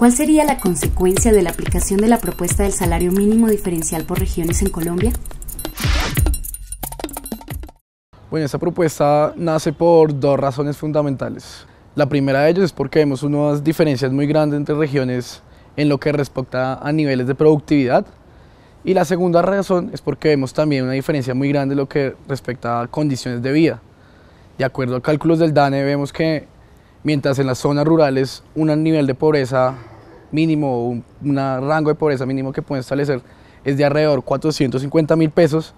¿Cuál sería la consecuencia de la aplicación de la propuesta del salario mínimo diferencial por regiones en Colombia? Bueno, esta propuesta nace por dos razones fundamentales. La primera de ellas es porque vemos unas diferencias muy grandes entre regiones en lo que respecta a niveles de productividad. Y la segunda razón es porque vemos también una diferencia muy grande en lo que respecta a condiciones de vida. De acuerdo a cálculos del DANE, vemos que mientras en las zonas rurales un nivel de pobreza mínimo, un rango de pobreza mínimo que pueden establecer es de alrededor 450 mil pesos.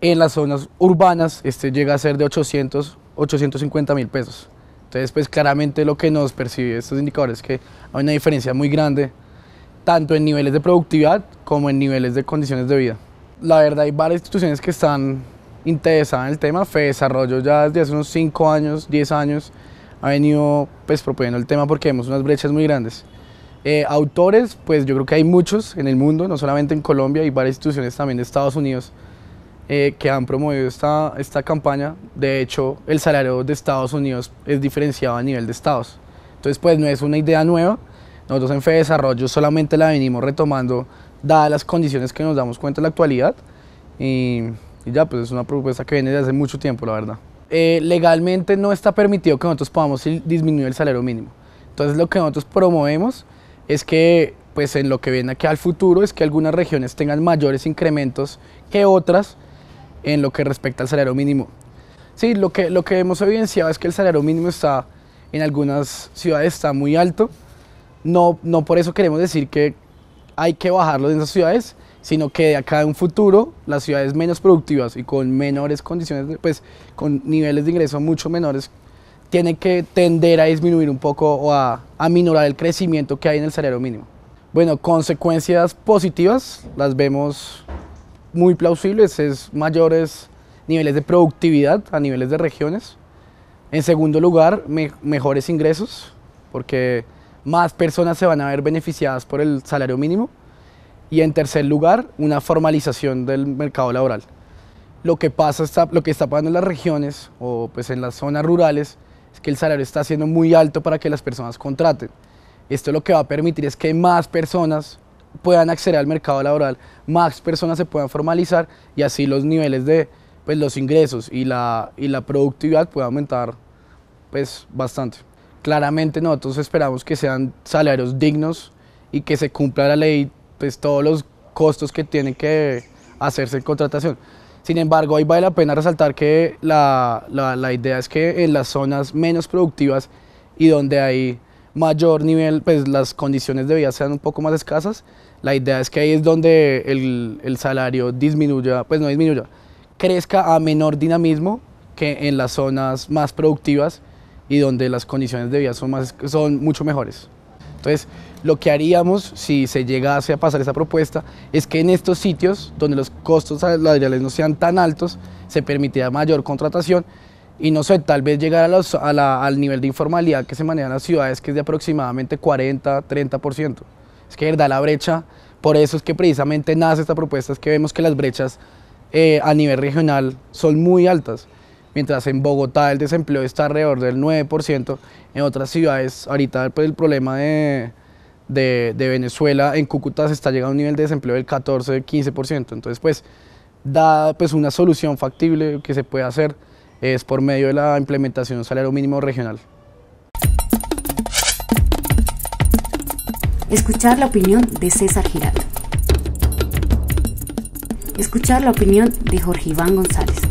En las zonas urbanas este llega a ser de 800, 850 mil pesos. Entonces, pues claramente lo que nos percibe estos indicadores es que hay una diferencia muy grande, tanto en niveles de productividad como en niveles de condiciones de vida. La verdad, hay varias instituciones que están interesadas en el tema. Fe Desarrollo ya desde hace unos 5 años, 10 años, ha venido pues proponiendo el tema porque vemos unas brechas muy grandes. Eh, autores, pues yo creo que hay muchos en el mundo, no solamente en Colombia, hay varias instituciones también de Estados Unidos eh, que han promovido esta, esta campaña. De hecho, el salario de Estados Unidos es diferenciado a nivel de estados. Entonces, pues no es una idea nueva. Nosotros en Fede Desarrollo solamente la venimos retomando dadas las condiciones que nos damos cuenta en la actualidad. Y, ya, pues es una propuesta que viene desde hace mucho tiempo, la verdad. Eh, legalmente no está permitido que nosotros podamos disminuir el salario mínimo. Entonces, lo que nosotros promovemos es que pues en lo que viene aquí al futuro es que algunas regiones tengan mayores incrementos que otras en lo que respecta al salario mínimo. Sí, lo que, lo que hemos evidenciado es que el salario mínimo está en algunas ciudades está muy alto. No, no por eso queremos decir que hay que bajarlo en esas ciudades, sino que de acá en un futuro las ciudades menos productivas y con menores condiciones, pues con niveles de ingreso mucho menores tiene que tender a disminuir un poco o a, a minorar el crecimiento que hay en el salario mínimo. Bueno, consecuencias positivas las vemos muy plausibles, es mayores niveles de productividad a niveles de regiones. En segundo lugar, mejores ingresos, porque más personas se van a ver beneficiadas por el salario mínimo. Y en tercer lugar, una formalización del mercado laboral. Lo que pasa, está, lo que está pasando en las regiones o pues en las zonas rurales que el salario está siendo muy alto para que las personas contraten. Esto lo que va a permitir es que más personas puedan acceder al mercado laboral, más personas se puedan formalizar y así los niveles de pues, los ingresos y la, y la productividad puedan aumentar pues, bastante. Claramente nosotros esperamos que sean salarios dignos y que se cumpla la ley, pues todos los costos que tienen que hacerse en contratación. Sin embargo, ahí vale la pena resaltar que la, idea es que en las zonas menos productivas y donde hay mayor nivel, pues las condiciones de vida sean un poco más escasas, la idea es que ahí es donde el, el salario disminuya, pues no disminuya, crezca a menor dinamismo que en las zonas más productivas y donde las condiciones de vida son, más, son mucho mejores. Entonces, lo que haríamos si se llegase a pasar esa propuesta es que en estos sitios donde los costos salariales no sean tan altos, se permitiera mayor contratación y no sé, tal vez llegar al nivel de informalidad que se maneja en las ciudades, que es de aproximadamente 40, 30%. Es que, verdad, la brecha, por eso es que precisamente nace esta propuesta, es que vemos que las brechas eh, a nivel regional son muy altas mientras en Bogotá el desempleo está alrededor del 9%, en otras ciudades ahorita pues, el problema de, Venezuela, en Cúcuta se está llegando a un nivel de desempleo del 14, 15%, entonces pues da pues una solución factible que se puede hacer es por medio de la implementación de un salario mínimo regional. Escuchar la opinión de César Girato Escuchar la opinión de Jorge Iván González.